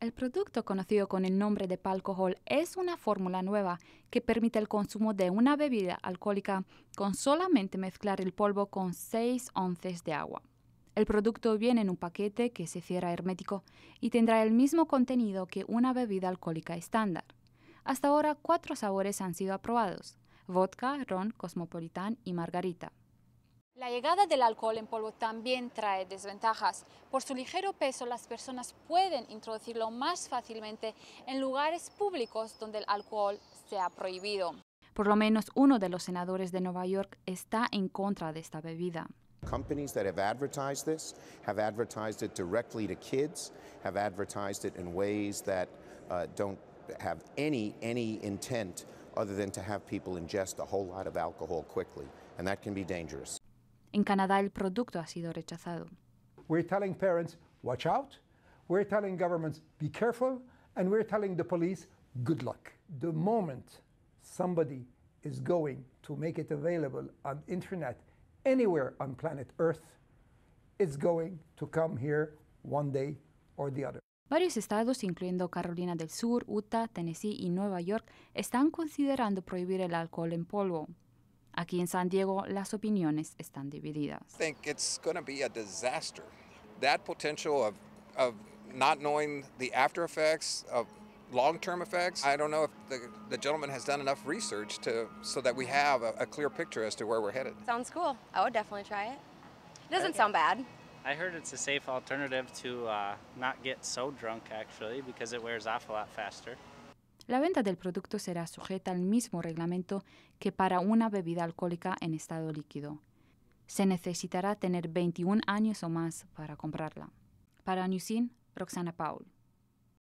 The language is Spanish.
El producto conocido con el nombre de palcohol es una fórmula nueva que permite el consumo de una bebida alcohólica con solamente mezclar el polvo con 6 onces de agua. El producto viene en un paquete que se cierra hermético y tendrá el mismo contenido que una bebida alcohólica estándar. Hasta ahora, cuatro sabores han sido aprobados: vodka, ron, cosmopolitan y margarita. La llegada del alcohol en polvo también trae desventajas. Por su ligero peso, las personas pueden introducirlo más fácilmente en lugares públicos donde el alcohol sea prohibido. Por lo menos uno de los senadores de Nueva York está en contra de esta bebida. Companies that have advertised this have advertised it directly to kids, have advertised it in ways that uh, don't have any any intent other than to have people ingest a whole lot of alcohol quickly, and that can be dangerous. En Canadá el producto ha sido rechazado. We're telling parents, watch out. We're telling governments, be careful. And we're telling the police, good luck. The moment somebody is going to make it available on internet anywhere on planet Earth, it's going to come here one day or the other. Varios estados, incluyendo Carolina del Sur, Utah, Tennessee y Nueva York, están considerando prohibir el alcohol en polvo. Aquí en San Diego las opiniones están divididas. I think it's going to be a disaster. That potential of of not knowing the after effects of long-term effects. I don't know if the, the gentleman has done enough research to so that we have a, a clear picture as to where we're headed. Sounds cool. I would definitely try it. It doesn't sound bad. I heard it's a safe alternative to uh, not get so drunk actually because it wears off a lot faster. La venta del producto será sujeta al mismo reglamento que para una bebida alcohólica en estado líquido. Se necesitará tener 21 años o más para comprarla. Para Newsin, Roxana Paul.